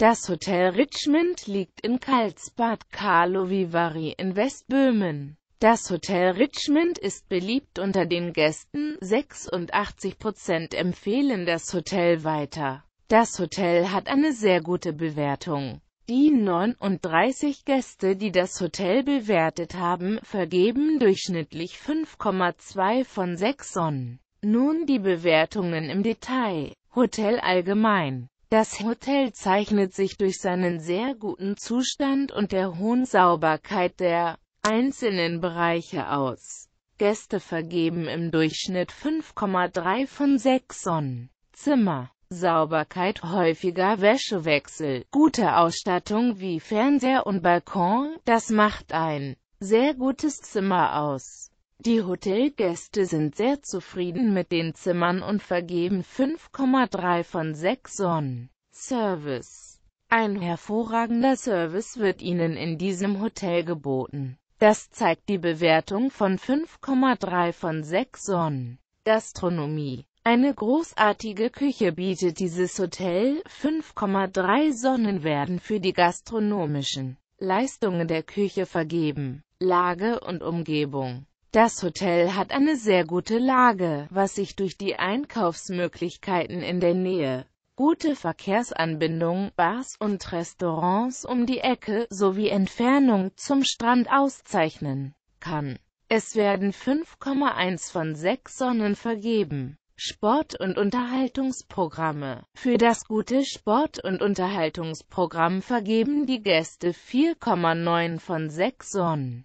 Das Hotel Richmond liegt in Karlsbad Karlovivari in Westböhmen. Das Hotel Richmond ist beliebt unter den Gästen, 86% empfehlen das Hotel weiter. Das Hotel hat eine sehr gute Bewertung. Die 39 Gäste, die das Hotel bewertet haben, vergeben durchschnittlich 5,2 von 6 Sonnen. Nun die Bewertungen im Detail. Hotel allgemein das Hotel zeichnet sich durch seinen sehr guten Zustand und der hohen Sauberkeit der einzelnen Bereiche aus. Gäste vergeben im Durchschnitt 5,3 von 6 Sonnen. Zimmer, Sauberkeit, häufiger Wäschewechsel, gute Ausstattung wie Fernseher und Balkon, das macht ein sehr gutes Zimmer aus. Die Hotelgäste sind sehr zufrieden mit den Zimmern und vergeben 5,3 von 6 Sonnen. Service Ein hervorragender Service wird Ihnen in diesem Hotel geboten. Das zeigt die Bewertung von 5,3 von 6 Sonnen. Gastronomie Eine großartige Küche bietet dieses Hotel, 5,3 Sonnen werden für die gastronomischen Leistungen der Küche vergeben. Lage und Umgebung das Hotel hat eine sehr gute Lage, was sich durch die Einkaufsmöglichkeiten in der Nähe, gute Verkehrsanbindung, Bars und Restaurants um die Ecke sowie Entfernung zum Strand auszeichnen kann. Es werden 5,1 von 6 Sonnen vergeben. Sport- und Unterhaltungsprogramme. Für das gute Sport- und Unterhaltungsprogramm vergeben die Gäste 4,9 von 6 Sonnen.